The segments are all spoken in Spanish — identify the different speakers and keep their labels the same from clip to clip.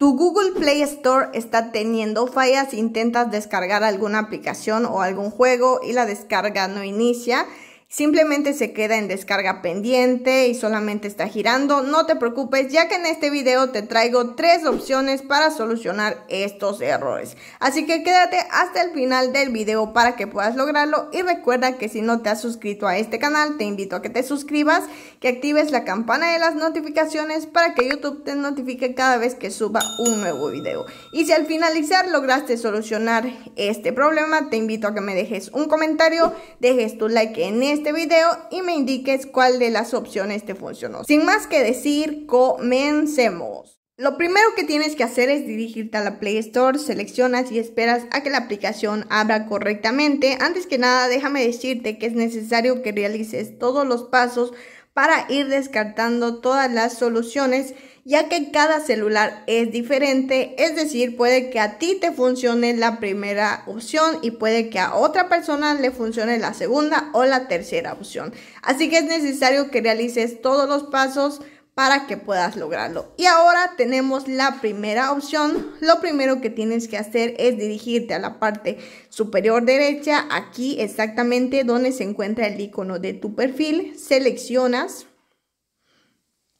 Speaker 1: Tu Google Play Store está teniendo fallas, intentas descargar alguna aplicación o algún juego y la descarga no inicia simplemente se queda en descarga pendiente y solamente está girando, no te preocupes ya que en este video te traigo tres opciones para solucionar estos errores. Así que quédate hasta el final del video para que puedas lograrlo y recuerda que si no te has suscrito a este canal te invito a que te suscribas, que actives la campana de las notificaciones para que YouTube te notifique cada vez que suba un nuevo video. Y si al finalizar lograste solucionar este problema te invito a que me dejes un comentario, dejes tu like en este este video y me indiques cuál de las opciones te funcionó. Sin más que decir, comencemos. Lo primero que tienes que hacer es dirigirte a la Play Store, seleccionas y esperas a que la aplicación abra correctamente. Antes que nada, déjame decirte que es necesario que realices todos los pasos para ir descartando todas las soluciones ya que cada celular es diferente, es decir, puede que a ti te funcione la primera opción y puede que a otra persona le funcione la segunda o la tercera opción. Así que es necesario que realices todos los pasos para que puedas lograrlo. Y ahora tenemos la primera opción. Lo primero que tienes que hacer es dirigirte a la parte superior derecha, aquí exactamente donde se encuentra el icono de tu perfil. Seleccionas.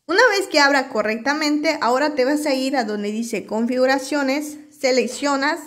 Speaker 1: Una vez que abra correctamente, ahora te vas a ir a donde dice configuraciones, seleccionas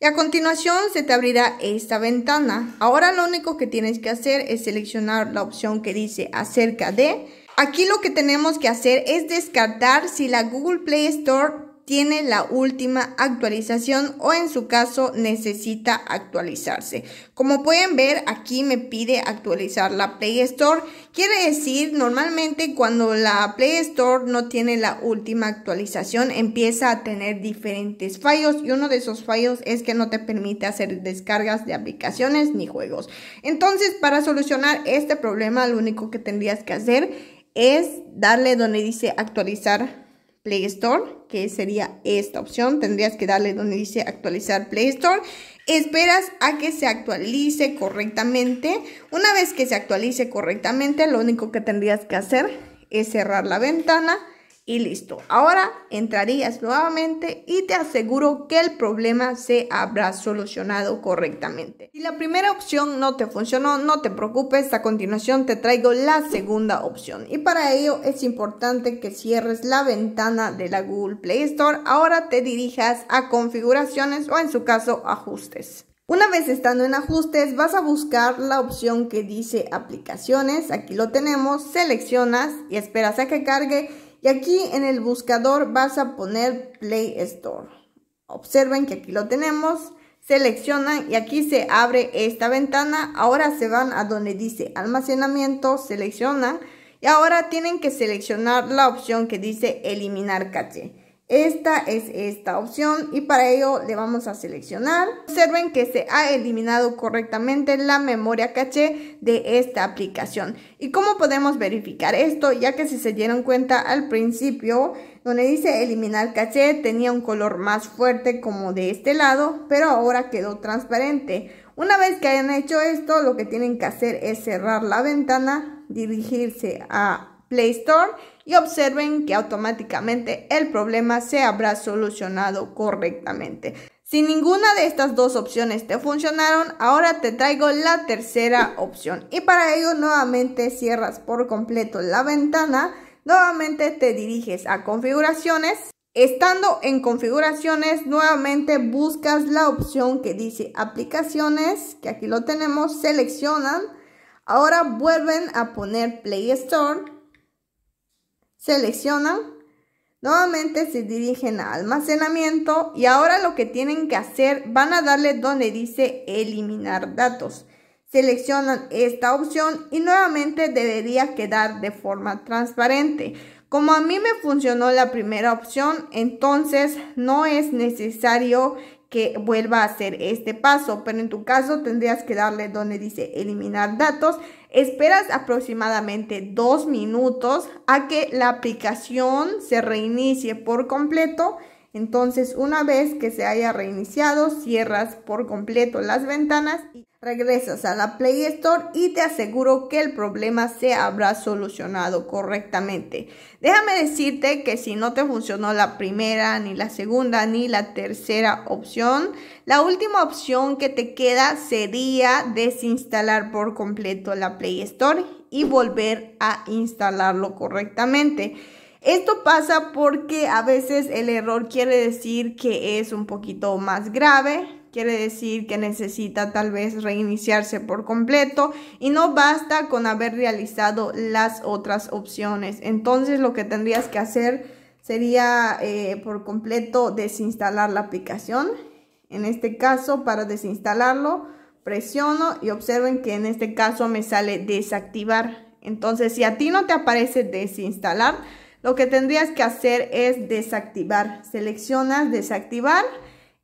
Speaker 1: y a continuación se te abrirá esta ventana. Ahora lo único que tienes que hacer es seleccionar la opción que dice acerca de Aquí lo que tenemos que hacer es descartar si la Google Play Store tiene la última actualización o en su caso necesita actualizarse. Como pueden ver aquí me pide actualizar la Play Store. Quiere decir normalmente cuando la Play Store no tiene la última actualización empieza a tener diferentes fallos y uno de esos fallos es que no te permite hacer descargas de aplicaciones ni juegos. Entonces para solucionar este problema lo único que tendrías que hacer es darle donde dice actualizar Play Store, que sería esta opción. Tendrías que darle donde dice actualizar Play Store. Esperas a que se actualice correctamente. Una vez que se actualice correctamente, lo único que tendrías que hacer es cerrar la ventana y listo. Ahora entrarías nuevamente y te aseguro que el problema se habrá solucionado correctamente. Si la primera opción no te funcionó, no te preocupes. A continuación te traigo la segunda opción. Y para ello es importante que cierres la ventana de la Google Play Store. Ahora te dirijas a configuraciones o en su caso ajustes. Una vez estando en ajustes vas a buscar la opción que dice aplicaciones, aquí lo tenemos, seleccionas y esperas a que cargue y aquí en el buscador vas a poner Play Store. Observen que aquí lo tenemos. Seleccionan y aquí se abre esta ventana. Ahora se van a donde dice almacenamiento, seleccionan. Y ahora tienen que seleccionar la opción que dice eliminar caché. Esta es esta opción y para ello le vamos a seleccionar. Observen que se ha eliminado correctamente la memoria caché de esta aplicación. ¿Y cómo podemos verificar esto? Ya que si se dieron cuenta al principio, donde dice eliminar caché, tenía un color más fuerte como de este lado, pero ahora quedó transparente. Una vez que hayan hecho esto, lo que tienen que hacer es cerrar la ventana, dirigirse a Play Store y observen que automáticamente el problema se habrá solucionado correctamente. Si ninguna de estas dos opciones te funcionaron, ahora te traigo la tercera opción. Y para ello nuevamente cierras por completo la ventana, nuevamente te diriges a configuraciones. Estando en configuraciones, nuevamente buscas la opción que dice aplicaciones, que aquí lo tenemos, seleccionan. Ahora vuelven a poner Play Store seleccionan, nuevamente se dirigen a almacenamiento y ahora lo que tienen que hacer, van a darle donde dice eliminar datos. Seleccionan esta opción y nuevamente debería quedar de forma transparente. Como a mí me funcionó la primera opción, entonces no es necesario que vuelva a hacer este paso, pero en tu caso tendrías que darle donde dice eliminar datos. Esperas aproximadamente dos minutos a que la aplicación se reinicie por completo. Entonces, una vez que se haya reiniciado, cierras por completo las ventanas y regresas a la Play Store y te aseguro que el problema se habrá solucionado correctamente. Déjame decirte que si no te funcionó la primera, ni la segunda, ni la tercera opción, la última opción que te queda sería desinstalar por completo la Play Store y volver a instalarlo correctamente. Esto pasa porque a veces el error quiere decir que es un poquito más grave, Quiere decir que necesita tal vez reiniciarse por completo y no basta con haber realizado las otras opciones. Entonces lo que tendrías que hacer sería eh, por completo desinstalar la aplicación. En este caso, para desinstalarlo, presiono y observen que en este caso me sale desactivar. Entonces, si a ti no te aparece desinstalar, lo que tendrías que hacer es desactivar. Seleccionas desactivar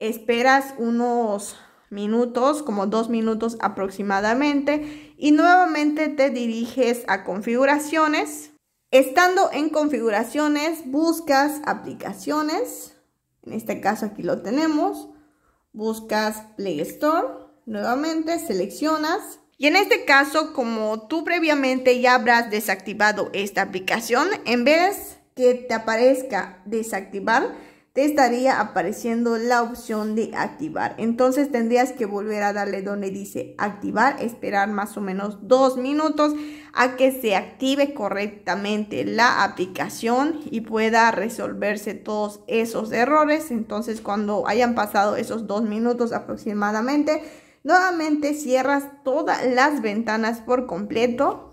Speaker 1: esperas unos minutos, como dos minutos aproximadamente, y nuevamente te diriges a configuraciones. Estando en configuraciones, buscas aplicaciones, en este caso aquí lo tenemos, buscas Play Store, nuevamente seleccionas. Y en este caso, como tú previamente ya habrás desactivado esta aplicación, en vez que te aparezca desactivar, te estaría apareciendo la opción de activar. Entonces tendrías que volver a darle donde dice activar, esperar más o menos dos minutos a que se active correctamente la aplicación y pueda resolverse todos esos errores. Entonces cuando hayan pasado esos dos minutos aproximadamente, nuevamente cierras todas las ventanas por completo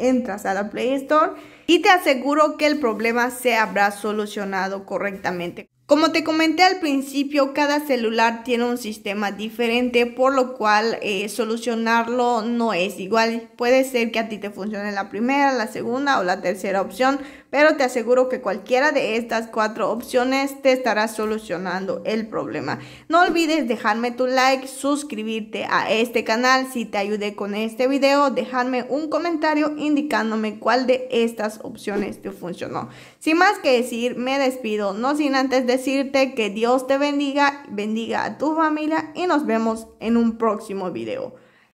Speaker 1: entras a la Play Store y te aseguro que el problema se habrá solucionado correctamente. Como te comenté al principio, cada celular tiene un sistema diferente, por lo cual eh, solucionarlo no es igual. Puede ser que a ti te funcione la primera, la segunda o la tercera opción, pero te aseguro que cualquiera de estas cuatro opciones te estará solucionando el problema. No olvides dejarme tu like, suscribirte a este canal si te ayudé con este video, dejarme un comentario indicándome cuál de estas opciones te funcionó. Sin más que decir, me despido, no sin antes de decirte que Dios te bendiga, bendiga a tu familia y nos vemos en un próximo video.